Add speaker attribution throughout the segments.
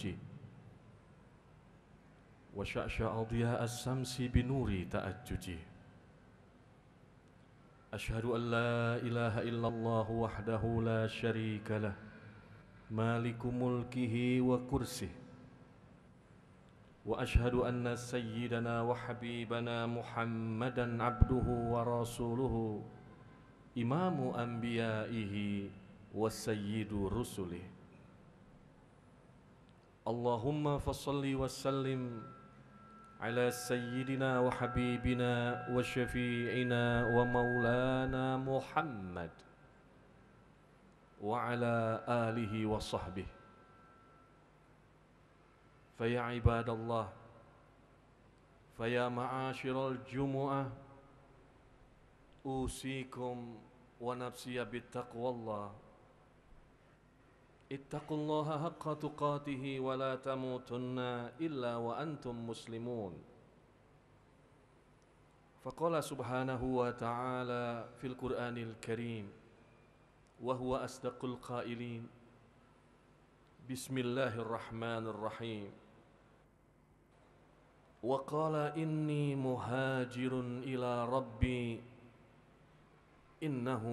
Speaker 1: terpuji wa sya'sya'a as-samsi binuri ta'ajjuji asyhadu an la ilaha illallah wahdahu la syarika lah maliku mulkihi wa kursih wa ashhadu anna sayyidana wa habibana muhammadan abduhu wa rasuluhu imamu anbiya'ihi wa sayyidu rusulih اللهم فصل وسلم على سيدنا وحبيبنا وشفيعنا ومولانا محمد وعلى آله وصحبه فيا عباد الله فيا معاشر الجمعة أوصيكم ونفسي بالتقوى الله اتقوا الله حق تقاته ولا تموتن إلا وأنتم مسلمون فقال سبحانه وتعالى في القرآن الكريم وهو أصدق القائلين بسم الله الرحمن الرحيم وقال إني مهاجر إلى ربي إنه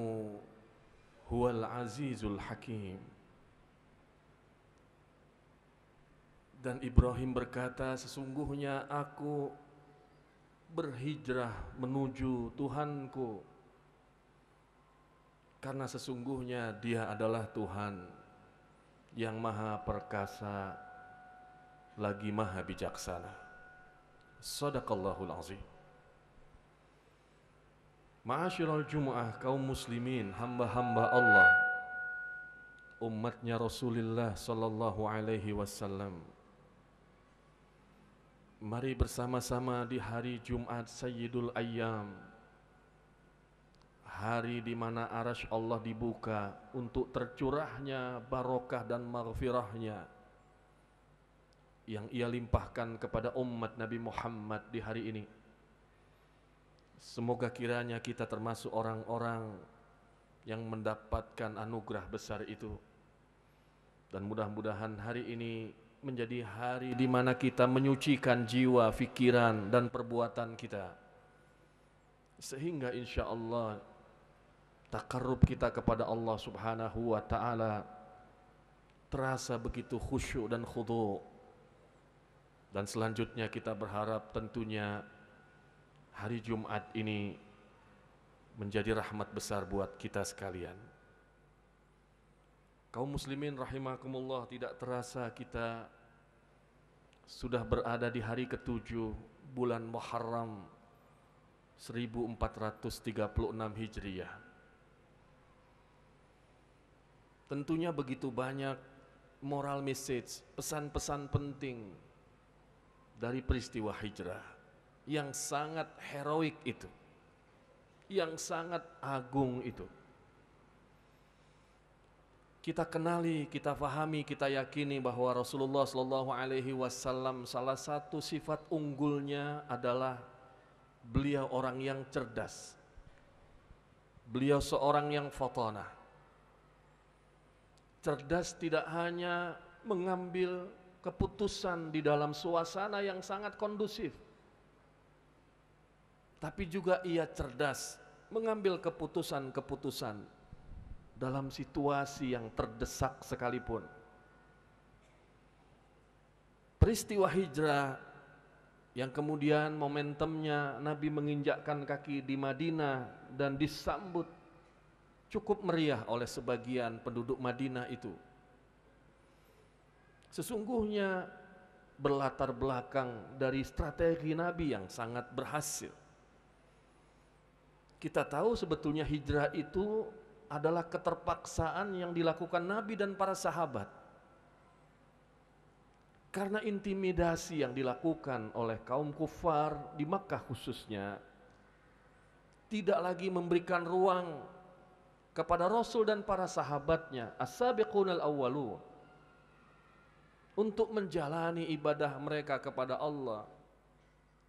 Speaker 1: هو العزيز الحكيم Dan Ibrahim berkata, sesungguhnya aku berhijrah menuju Tuhanku. Karena sesungguhnya dia adalah Tuhan yang maha perkasa lagi maha bijaksana. Sadaqallahul azim. Ma'asyiral jumah kaum muslimin, hamba-hamba Allah, umatnya Rasulullah sallallahu alaihi wasallam Mari bersama-sama di hari Jumat Sayyidul Ayyam Hari di mana arash Allah dibuka Untuk tercurahnya barokah dan maghfirahnya Yang ia limpahkan kepada umat Nabi Muhammad di hari ini Semoga kiranya kita termasuk orang-orang Yang mendapatkan anugerah besar itu Dan mudah-mudahan hari ini menjadi hari di mana kita menyucikan jiwa, fikiran, dan perbuatan kita. Sehingga insya Allah takarrub kita kepada Allah subhanahu wa ta'ala terasa begitu khusyuk dan khudu. Dan selanjutnya kita berharap tentunya hari Jumat ini menjadi rahmat besar buat kita sekalian. Kaum muslimin rahimakumullah tidak terasa kita sudah berada di hari ketujuh bulan Muharram 1436 Hijriah. Tentunya begitu banyak moral message, pesan-pesan penting dari peristiwa hijrah yang sangat heroik itu, yang sangat agung itu kita kenali, kita fahami, kita yakini bahwa Rasulullah Shallallahu Alaihi Wasallam salah satu sifat unggulnya adalah beliau orang yang cerdas, beliau seorang yang fotona. Cerdas tidak hanya mengambil keputusan di dalam suasana yang sangat kondusif, tapi juga ia cerdas mengambil keputusan-keputusan dalam situasi yang terdesak sekalipun. Peristiwa hijrah yang kemudian momentumnya Nabi menginjakkan kaki di Madinah dan disambut cukup meriah oleh sebagian penduduk Madinah itu. Sesungguhnya berlatar belakang dari strategi Nabi yang sangat berhasil. Kita tahu sebetulnya hijrah itu adalah keterpaksaan yang dilakukan Nabi dan para sahabat. Karena intimidasi yang dilakukan oleh kaum kufar di Makkah khususnya tidak lagi memberikan ruang kepada Rasul dan para sahabatnya as al awwalu untuk menjalani ibadah mereka kepada Allah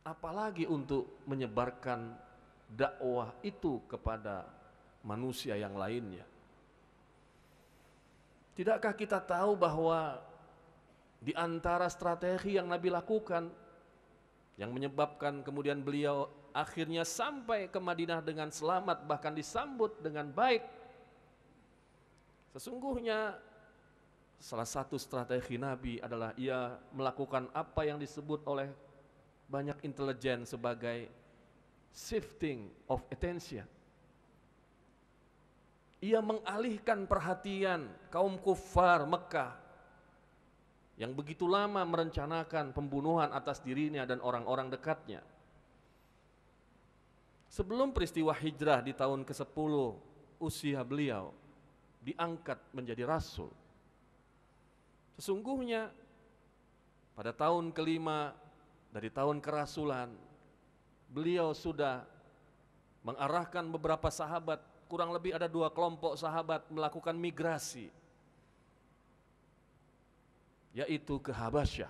Speaker 1: apalagi untuk menyebarkan dakwah itu kepada manusia yang lainnya. Tidakkah kita tahu bahwa di antara strategi yang Nabi lakukan yang menyebabkan kemudian beliau akhirnya sampai ke Madinah dengan selamat bahkan disambut dengan baik sesungguhnya salah satu strategi Nabi adalah ia melakukan apa yang disebut oleh banyak intelijen sebagai shifting of attention ia mengalihkan perhatian kaum kufar Mekah yang begitu lama merencanakan pembunuhan atas dirinya dan orang-orang dekatnya. Sebelum peristiwa hijrah di tahun ke-10, usia beliau diangkat menjadi rasul. Sesungguhnya pada tahun kelima dari tahun kerasulan, beliau sudah mengarahkan beberapa sahabat kurang lebih ada dua kelompok sahabat melakukan migrasi yaitu ke Habasyah.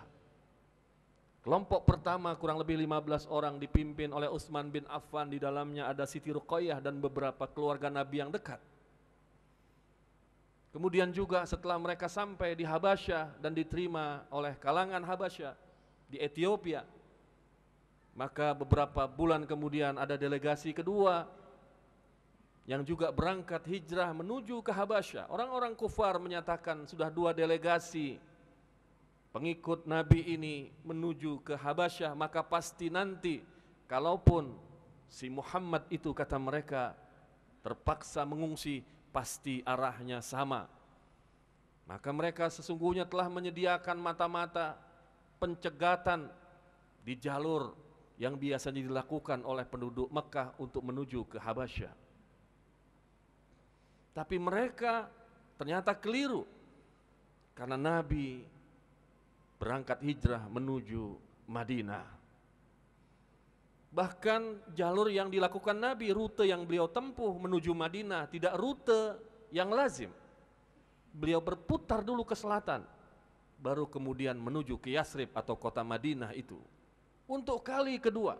Speaker 1: Kelompok pertama kurang lebih 15 orang dipimpin oleh Utsman bin Affan di dalamnya ada Siti Ruqayyah dan beberapa keluarga Nabi yang dekat. Kemudian juga setelah mereka sampai di Habasyah dan diterima oleh kalangan Habasyah di Ethiopia, maka beberapa bulan kemudian ada delegasi kedua yang juga berangkat hijrah menuju ke Habasyah. Orang-orang kufar menyatakan sudah dua delegasi pengikut Nabi ini menuju ke Habasyah, maka pasti nanti kalaupun si Muhammad itu kata mereka terpaksa mengungsi, pasti arahnya sama. Maka mereka sesungguhnya telah menyediakan mata-mata pencegatan di jalur yang biasanya dilakukan oleh penduduk Mekah untuk menuju ke Habasyah. Tapi mereka ternyata keliru. Karena Nabi berangkat hijrah menuju Madinah. Bahkan jalur yang dilakukan Nabi, rute yang beliau tempuh menuju Madinah tidak rute yang lazim. Beliau berputar dulu ke selatan, baru kemudian menuju ke Yasrib atau kota Madinah itu. Untuk kali kedua,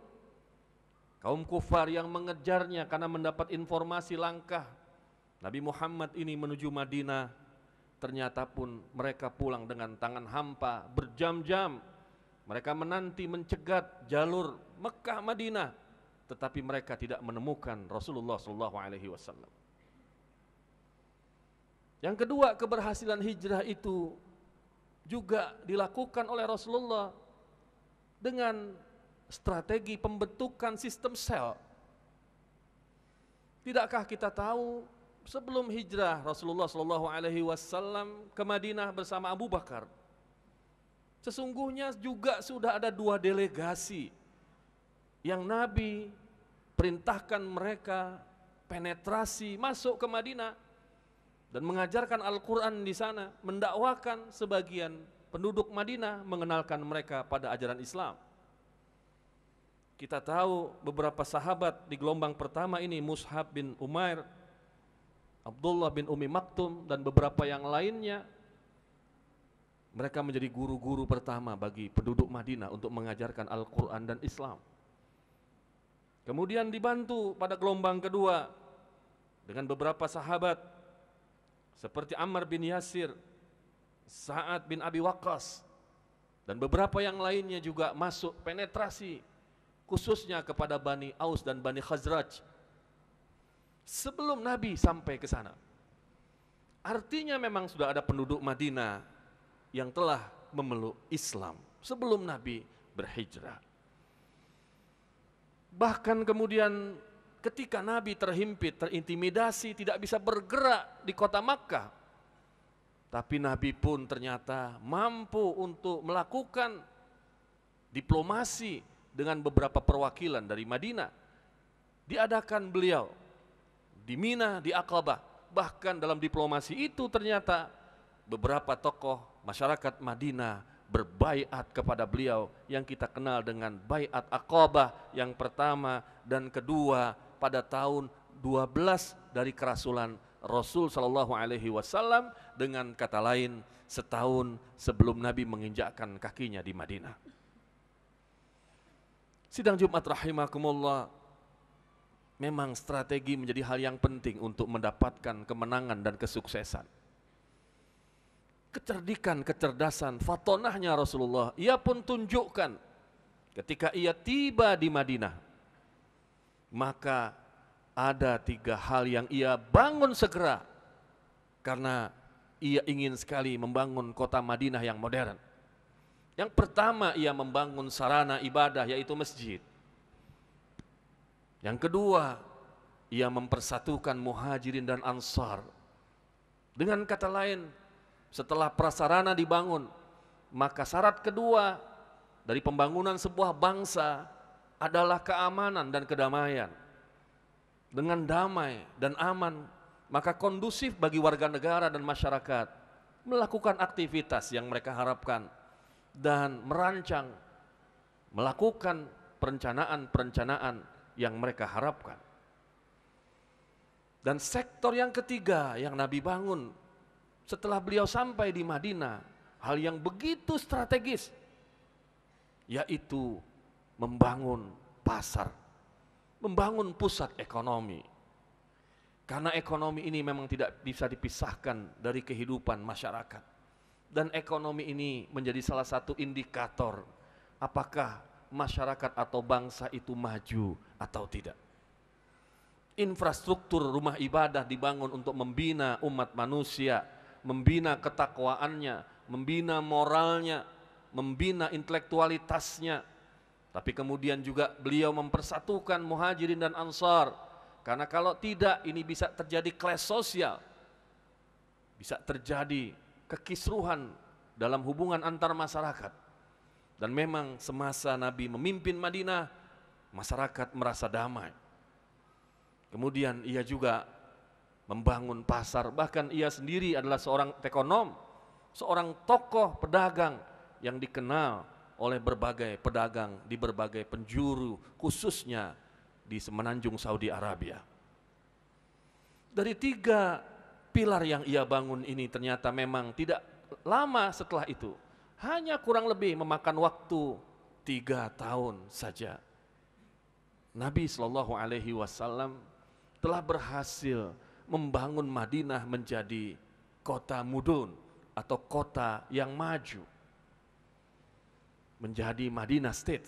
Speaker 1: kaum kufar yang mengejarnya karena mendapat informasi langkah Nabi Muhammad ini menuju Madinah, ternyata pun mereka pulang dengan tangan hampa berjam-jam. Mereka menanti mencegat jalur Mekah Madinah, tetapi mereka tidak menemukan Rasulullah Shallallahu Alaihi Wasallam. Yang kedua keberhasilan hijrah itu juga dilakukan oleh Rasulullah dengan strategi pembentukan sistem sel. Tidakkah kita tahu sebelum hijrah Rasulullah Shallallahu Alaihi Wasallam ke Madinah bersama Abu Bakar. Sesungguhnya juga sudah ada dua delegasi yang Nabi perintahkan mereka penetrasi masuk ke Madinah dan mengajarkan Al-Quran di sana, mendakwakan sebagian penduduk Madinah mengenalkan mereka pada ajaran Islam. Kita tahu beberapa sahabat di gelombang pertama ini Mus'hab bin Umair Abdullah bin Umi Maktum dan beberapa yang lainnya mereka menjadi guru-guru pertama bagi penduduk Madinah untuk mengajarkan Al-Quran dan Islam. Kemudian dibantu pada gelombang kedua dengan beberapa sahabat seperti Ammar bin Yasir, Sa'ad bin Abi Waqqas, dan beberapa yang lainnya juga masuk penetrasi khususnya kepada Bani Aus dan Bani Khazraj sebelum Nabi sampai ke sana. Artinya memang sudah ada penduduk Madinah yang telah memeluk Islam sebelum Nabi berhijrah. Bahkan kemudian ketika Nabi terhimpit, terintimidasi, tidak bisa bergerak di kota Makkah. Tapi Nabi pun ternyata mampu untuk melakukan diplomasi dengan beberapa perwakilan dari Madinah. Diadakan beliau di Mina, di Aqaba, Bahkan dalam diplomasi itu ternyata beberapa tokoh masyarakat Madinah berbaiat kepada beliau yang kita kenal dengan baiat Aqaba yang pertama dan kedua pada tahun 12 dari kerasulan Rasul Shallallahu Alaihi Wasallam dengan kata lain setahun sebelum Nabi menginjakkan kakinya di Madinah. Sidang Jumat rahimakumullah Memang strategi menjadi hal yang penting untuk mendapatkan kemenangan dan kesuksesan. Kecerdikan, kecerdasan, fatonahnya Rasulullah, ia pun tunjukkan ketika ia tiba di Madinah. Maka ada tiga hal yang ia bangun segera karena ia ingin sekali membangun kota Madinah yang modern. Yang pertama ia membangun sarana ibadah yaitu masjid. Yang kedua, ia mempersatukan muhajirin dan ansar. Dengan kata lain, setelah prasarana dibangun, maka syarat kedua dari pembangunan sebuah bangsa adalah keamanan dan kedamaian. Dengan damai dan aman, maka kondusif bagi warga negara dan masyarakat melakukan aktivitas yang mereka harapkan dan merancang, melakukan perencanaan-perencanaan yang mereka harapkan. Dan sektor yang ketiga yang Nabi bangun setelah beliau sampai di Madinah, hal yang begitu strategis yaitu membangun pasar, membangun pusat ekonomi. Karena ekonomi ini memang tidak bisa dipisahkan dari kehidupan masyarakat. Dan ekonomi ini menjadi salah satu indikator apakah masyarakat atau bangsa itu maju atau tidak. Infrastruktur rumah ibadah dibangun untuk membina umat manusia, membina ketakwaannya, membina moralnya, membina intelektualitasnya. Tapi kemudian juga beliau mempersatukan muhajirin dan ansar. Karena kalau tidak ini bisa terjadi kelas sosial. Bisa terjadi kekisruhan dalam hubungan antar masyarakat dan memang semasa Nabi memimpin Madinah, masyarakat merasa damai. Kemudian ia juga membangun pasar, bahkan ia sendiri adalah seorang ekonom, seorang tokoh pedagang yang dikenal oleh berbagai pedagang di berbagai penjuru, khususnya di semenanjung Saudi Arabia. Dari tiga pilar yang ia bangun ini ternyata memang tidak lama setelah itu hanya kurang lebih memakan waktu tiga tahun saja. Nabi Shallallahu Alaihi Wasallam telah berhasil membangun Madinah menjadi kota mudun atau kota yang maju, menjadi Madinah State.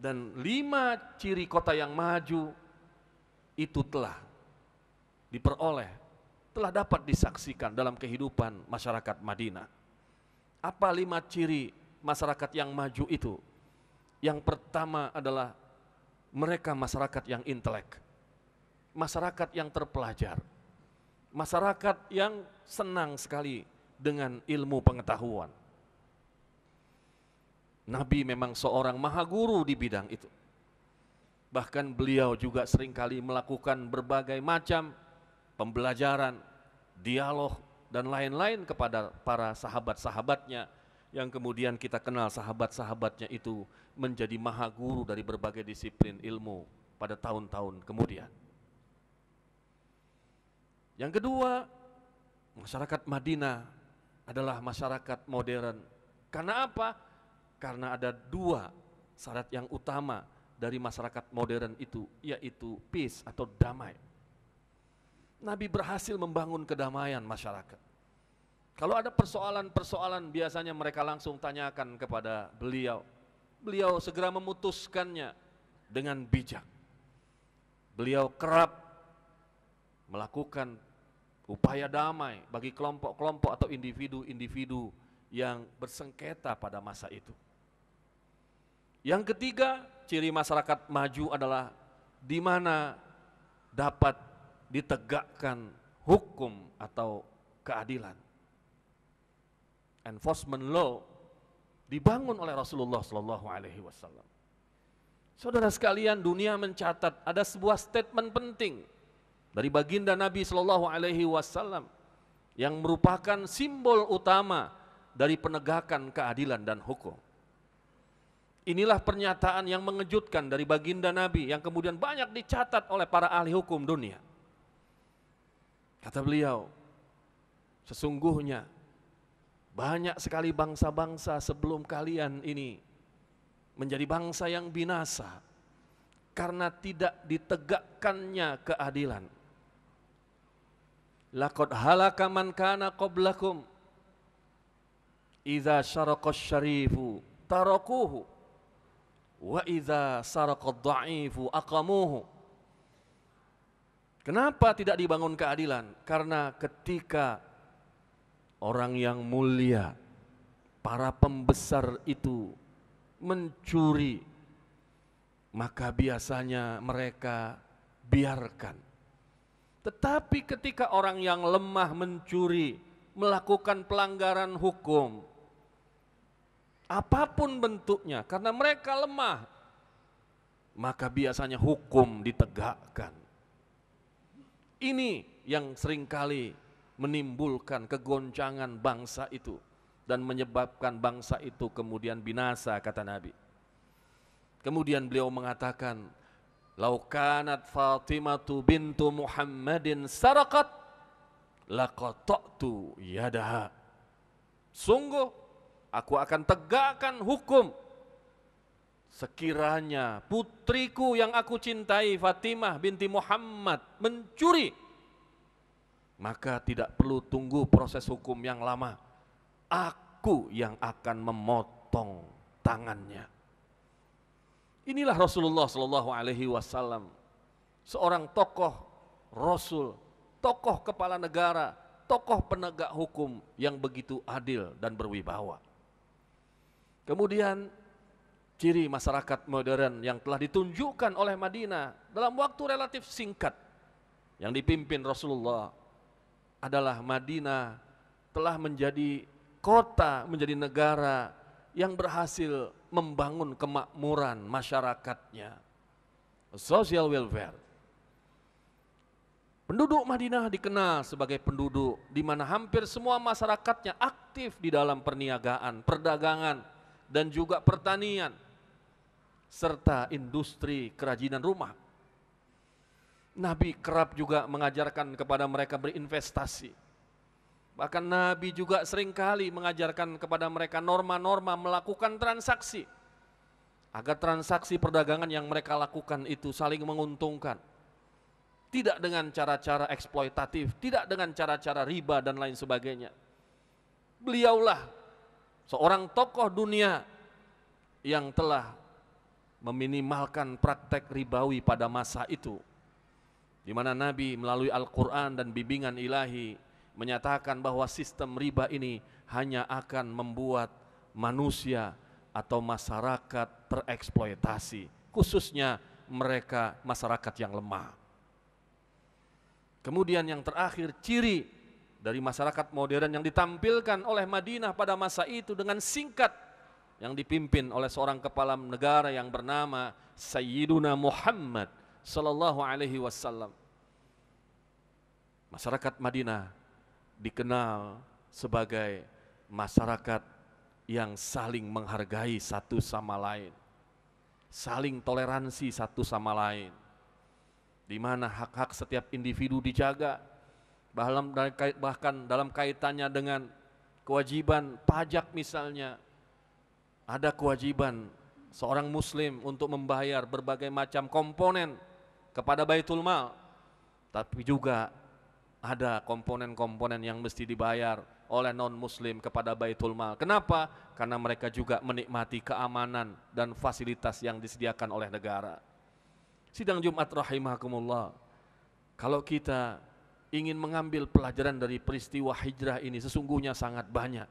Speaker 1: Dan lima ciri kota yang maju itu telah diperoleh, telah dapat disaksikan dalam kehidupan masyarakat Madinah. Apa lima ciri masyarakat yang maju itu? Yang pertama adalah mereka masyarakat yang intelek, masyarakat yang terpelajar, masyarakat yang senang sekali dengan ilmu pengetahuan. Nabi memang seorang maha guru di bidang itu. Bahkan beliau juga seringkali melakukan berbagai macam pembelajaran, dialog, dan lain-lain kepada para sahabat-sahabatnya yang kemudian kita kenal sahabat-sahabatnya itu menjadi maha guru dari berbagai disiplin ilmu pada tahun-tahun kemudian. Yang kedua, masyarakat Madinah adalah masyarakat modern. Karena apa? Karena ada dua syarat yang utama dari masyarakat modern itu, yaitu peace atau damai Nabi berhasil membangun kedamaian masyarakat. Kalau ada persoalan-persoalan biasanya mereka langsung tanyakan kepada beliau. Beliau segera memutuskannya dengan bijak. Beliau kerap melakukan upaya damai bagi kelompok-kelompok atau individu-individu yang bersengketa pada masa itu. Yang ketiga, ciri masyarakat maju adalah di mana dapat ditegakkan hukum atau keadilan. Enforcement law dibangun oleh Rasulullah Shallallahu Alaihi Wasallam. Saudara sekalian, dunia mencatat ada sebuah statement penting dari baginda Nabi Shallallahu Alaihi Wasallam yang merupakan simbol utama dari penegakan keadilan dan hukum. Inilah pernyataan yang mengejutkan dari baginda Nabi yang kemudian banyak dicatat oleh para ahli hukum dunia. Kata beliau, sesungguhnya banyak sekali bangsa-bangsa sebelum kalian ini menjadi bangsa yang binasa karena tidak ditegakkannya keadilan. Lakot halaka man kana qablakum idza syaraqa syarifu tarakuhu wa idza saraqa dha'ifu aqamuhu Kenapa tidak dibangun keadilan? Karena ketika orang yang mulia, para pembesar itu mencuri, maka biasanya mereka biarkan. Tetapi ketika orang yang lemah mencuri, melakukan pelanggaran hukum, apapun bentuknya, karena mereka lemah, maka biasanya hukum ditegakkan. Ini yang seringkali menimbulkan kegoncangan bangsa itu dan menyebabkan bangsa itu kemudian binasa kata Nabi. Kemudian beliau mengatakan, "Laukanat Fatimatu bintu Muhammadin sarakat laqata'tu yadaha." Sungguh aku akan tegakkan hukum Sekiranya putriku yang aku cintai Fatimah binti Muhammad mencuri, maka tidak perlu tunggu proses hukum yang lama. Aku yang akan memotong tangannya. Inilah Rasulullah Shallallahu Alaihi Wasallam, seorang tokoh Rasul, tokoh kepala negara, tokoh penegak hukum yang begitu adil dan berwibawa. Kemudian ciri masyarakat modern yang telah ditunjukkan oleh Madinah dalam waktu relatif singkat yang dipimpin Rasulullah adalah Madinah telah menjadi kota, menjadi negara yang berhasil membangun kemakmuran masyarakatnya. Social welfare. Penduduk Madinah dikenal sebagai penduduk di mana hampir semua masyarakatnya aktif di dalam perniagaan, perdagangan, dan juga pertanian serta industri kerajinan rumah. Nabi kerap juga mengajarkan kepada mereka berinvestasi. Bahkan Nabi juga seringkali mengajarkan kepada mereka norma-norma melakukan transaksi. Agar transaksi perdagangan yang mereka lakukan itu saling menguntungkan. Tidak dengan cara-cara eksploitatif, tidak dengan cara-cara riba dan lain sebagainya. Beliaulah seorang tokoh dunia yang telah meminimalkan praktek ribawi pada masa itu di mana Nabi melalui Al-Quran dan bimbingan ilahi menyatakan bahwa sistem riba ini hanya akan membuat manusia atau masyarakat tereksploitasi khususnya mereka masyarakat yang lemah kemudian yang terakhir ciri dari masyarakat modern yang ditampilkan oleh Madinah pada masa itu dengan singkat yang dipimpin oleh seorang kepala negara yang bernama Sayyiduna Muhammad sallallahu alaihi wasallam. Masyarakat Madinah dikenal sebagai masyarakat yang saling menghargai satu sama lain, saling toleransi satu sama lain, di mana hak-hak setiap individu dijaga, bahkan dalam kaitannya dengan kewajiban pajak misalnya, ada kewajiban seorang muslim untuk membayar berbagai macam komponen kepada Baitul Mal. Tapi juga ada komponen-komponen yang mesti dibayar oleh non-muslim kepada Baitul Mal. Kenapa? Karena mereka juga menikmati keamanan dan fasilitas yang disediakan oleh negara. Sidang Jumat rahimahkumullah. Kalau kita ingin mengambil pelajaran dari peristiwa hijrah ini sesungguhnya sangat banyak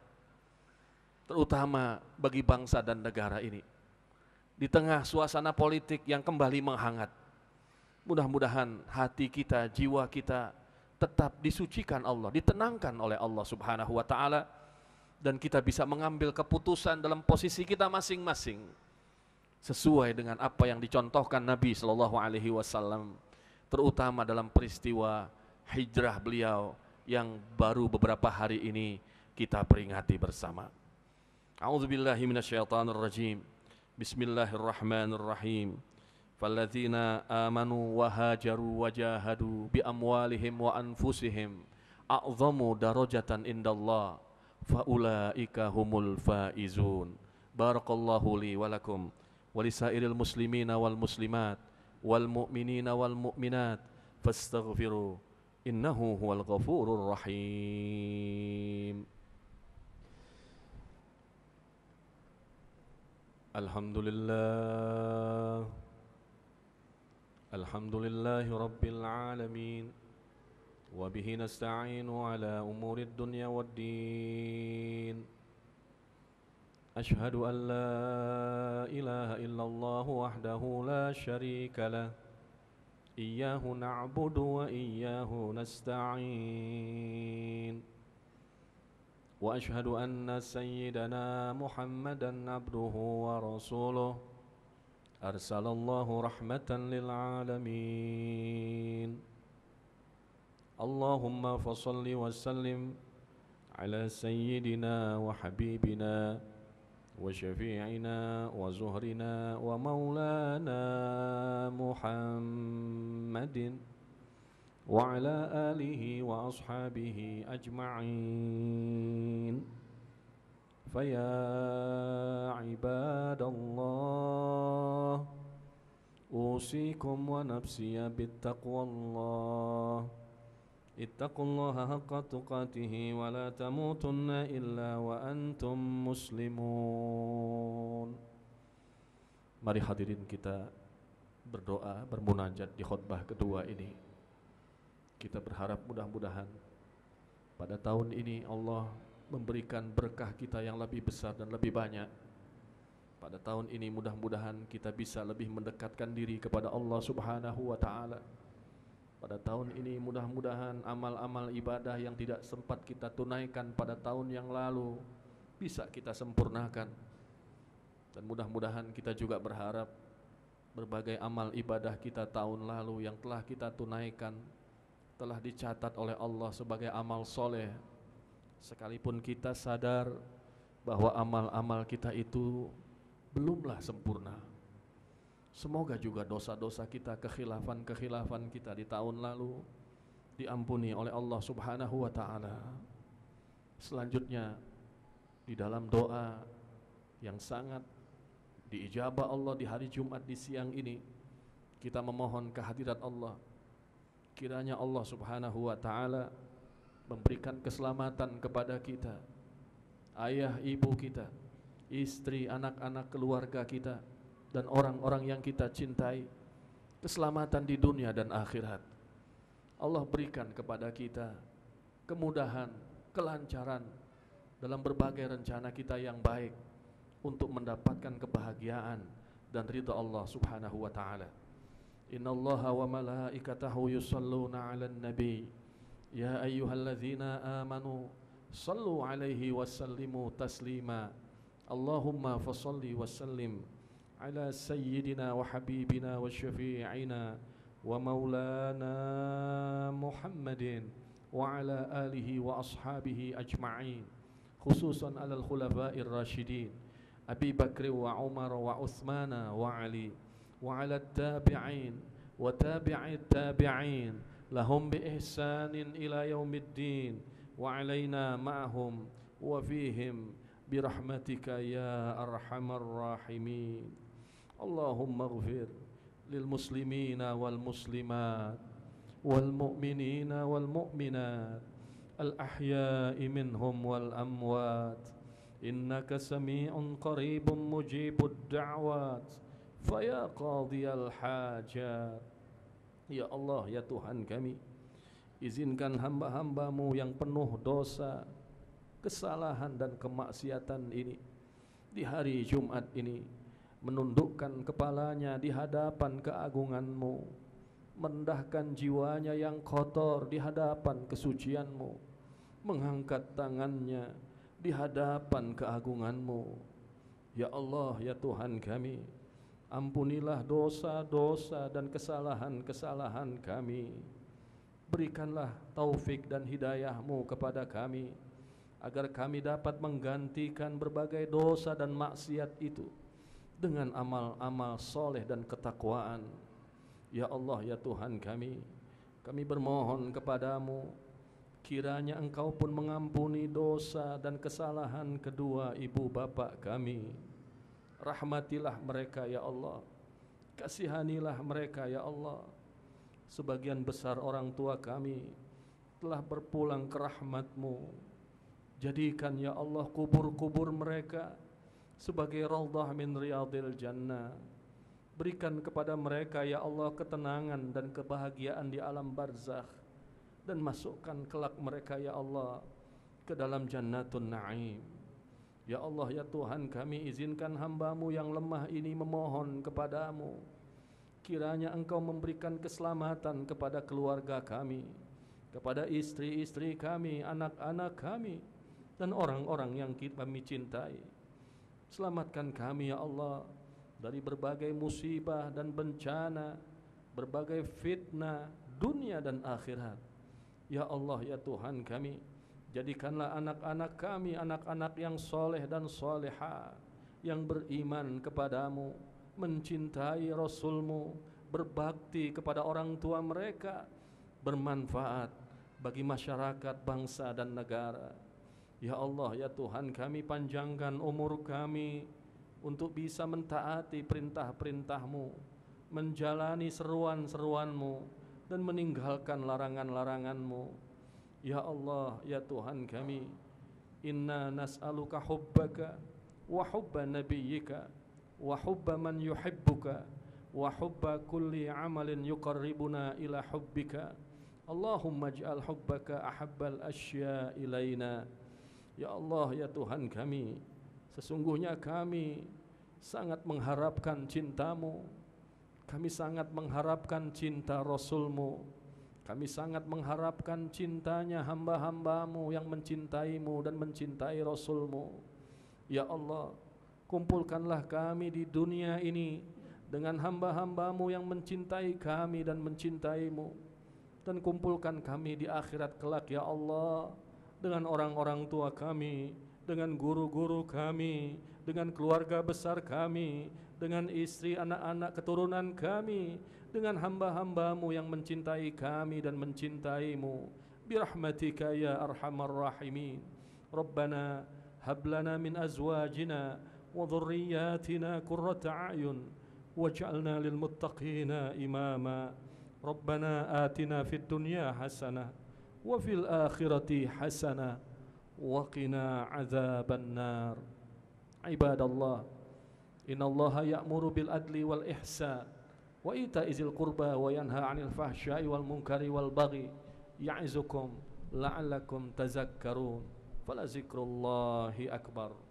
Speaker 1: terutama bagi bangsa dan negara ini. Di tengah suasana politik yang kembali menghangat, mudah-mudahan hati kita, jiwa kita tetap disucikan Allah, ditenangkan oleh Allah Subhanahu wa taala dan kita bisa mengambil keputusan dalam posisi kita masing-masing sesuai dengan apa yang dicontohkan Nabi Shallallahu alaihi wasallam terutama dalam peristiwa hijrah beliau yang baru beberapa hari ini kita peringati bersama. أعوذ بالله من الشيطان الرجيم بسم الله الرحمن الرحيم فالذين آمنوا وهاجروا وجاهدوا بأموالهم وأنفسهم أعظم درجة عند الله فأولئك هم الفائزون بارك الله لي ولكم ولسائر المسلمين والمسلمات والمؤمنين والمؤمنات فاستغفروا إنه هو الغفور الرحيم الحمد لله الحمد لله رب العالمين وبه نستعين على أمور الدنيا والدين أشهد أن لا إله إلا الله وحده لا شريك له إياه نعبد وإياه نستعين وأشهد أن سيدنا محمدا عبده ورسوله أرسل الله رحمة للعالمين اللهم فصل وسلم على سيدنا وحبيبنا وشفيعنا وزهرنا ومولانا محمد وعلى آله وأصحابه أجمعين فيا عباد الله أوصيكم ونفسي بالتقوى الله اتقوا الله حق تقاته ولا تموتن إلا وأنتم مسلمون Mari hadirin kita berdoa bermunajat di khutbah kedua ini kita berharap mudah-mudahan pada tahun ini Allah memberikan berkah kita yang lebih besar dan lebih banyak. Pada tahun ini mudah-mudahan kita bisa lebih mendekatkan diri kepada Allah Subhanahu wa taala. Pada tahun ini mudah-mudahan amal-amal ibadah yang tidak sempat kita tunaikan pada tahun yang lalu bisa kita sempurnakan. Dan mudah-mudahan kita juga berharap berbagai amal ibadah kita tahun lalu yang telah kita tunaikan telah dicatat oleh Allah sebagai amal soleh sekalipun kita sadar bahwa amal-amal kita itu belumlah sempurna semoga juga dosa-dosa kita kekhilafan-kekhilafan kita di tahun lalu diampuni oleh Allah subhanahu wa ta'ala selanjutnya di dalam doa yang sangat diijabah Allah di hari Jumat di siang ini kita memohon kehadirat Allah Kiranya Allah Subhanahu wa taala memberikan keselamatan kepada kita, ayah, ibu kita, istri, anak-anak keluarga kita dan orang-orang yang kita cintai keselamatan di dunia dan akhirat. Allah berikan kepada kita kemudahan, kelancaran dalam berbagai rencana kita yang baik untuk mendapatkan kebahagiaan dan ridha Allah Subhanahu wa taala. إن الله وملائكته يصلون على النبي يا أيها الذين آمنوا صلوا عليه وسلموا تسليما اللهم فصل وسلم على سيدنا وحبيبنا وشفيعنا ومولانا محمد وعلى آله وأصحابه أجمعين خصوصا على الخلفاء الراشدين أبي بكر وعمر وعثمان وعلي وعلى التابعين وتابع التابعين لهم بإحسان إلى يوم الدين وعلينا معهم وفيهم برحمتك يا أرحم الراحمين اللهم اغفر للمسلمين والمسلمات والمؤمنين والمؤمنات الأحياء منهم والأموات إنك سميع قريب مجيب الدعوات Faya qadiyal hajat Ya Allah ya Tuhan kami Izinkan hamba-hambamu yang penuh dosa Kesalahan dan kemaksiatan ini Di hari Jumat ini Menundukkan kepalanya di hadapan keagunganmu Mendahkan jiwanya yang kotor di hadapan kesucianmu Mengangkat tangannya di hadapan keagunganmu Ya Allah ya Tuhan kami Ampunilah dosa-dosa dan kesalahan-kesalahan kami. Berikanlah taufik dan hidayahmu kepada kami agar kami dapat menggantikan berbagai dosa dan maksiat itu dengan amal-amal soleh dan ketakwaan. Ya Allah, ya Tuhan kami, kami bermohon kepadamu kiranya engkau pun mengampuni dosa dan kesalahan kedua ibu bapak kami Rahmatilah mereka ya Allah Kasihanilah mereka ya Allah Sebagian besar orang tua kami Telah berpulang ke rahmatmu Jadikan ya Allah kubur-kubur mereka Sebagai raldah min riyadil jannah Berikan kepada mereka ya Allah ketenangan dan kebahagiaan di alam barzakh Dan masukkan kelak mereka ya Allah ke dalam jannatun na'im Ya Allah ya Tuhan kami izinkan hambamu yang lemah ini memohon kepadamu Kiranya engkau memberikan keselamatan kepada keluarga kami Kepada istri-istri kami, anak-anak kami Dan orang-orang yang kami cintai Selamatkan kami ya Allah Dari berbagai musibah dan bencana Berbagai fitnah dunia dan akhirat Ya Allah ya Tuhan kami Jadikanlah anak-anak kami anak-anak yang soleh dan soleha Yang beriman kepadamu Mencintai Rasulmu Berbakti kepada orang tua mereka Bermanfaat bagi masyarakat, bangsa dan negara Ya Allah, ya Tuhan kami panjangkan umur kami Untuk bisa mentaati perintah-perintahmu Menjalani seruan-seruanmu Dan meninggalkan larangan-laranganmu Ya Allah, ya Tuhan kami, inna nas'aluka hubbaka wa hubba nabiyyika wa hubba man yuhibbuka wa hubba kulli amalin yuqarribuna ila hubbika. Allahumma ij'al hubbaka ahabbal asya ilaina. Ya Allah, ya Tuhan kami, sesungguhnya kami sangat mengharapkan cintamu. Kami sangat mengharapkan cinta Rasulmu kami sangat mengharapkan cintanya hamba-hambamu yang mencintaimu dan mencintai Rasulmu. Ya Allah, kumpulkanlah kami di dunia ini dengan hamba-hambamu yang mencintai kami dan mencintaimu. Dan kumpulkan kami di akhirat kelak ya Allah dengan orang-orang tua kami dengan guru-guru kami, dengan keluarga besar kami, dengan istri anak-anak keturunan kami, dengan hamba-hambamu yang mencintai kami dan mencintaimu. Birahmatika ya arhamar rahimin. Rabbana hablana min azwajina wa dhurriyyatina qurrata a'yun waj'alna lil muttaqina imama. Rabbana atina fid dunya hasanah wa fil akhirati hasanah وقنا عذاب النار عباد الله إن الله يأمر بالعدل والإحسان وإيتاء ذي القربى وينهى عن الفحشاء والمنكر والبغي يعظكم لعلكم تذكرون فلذكر الله أكبر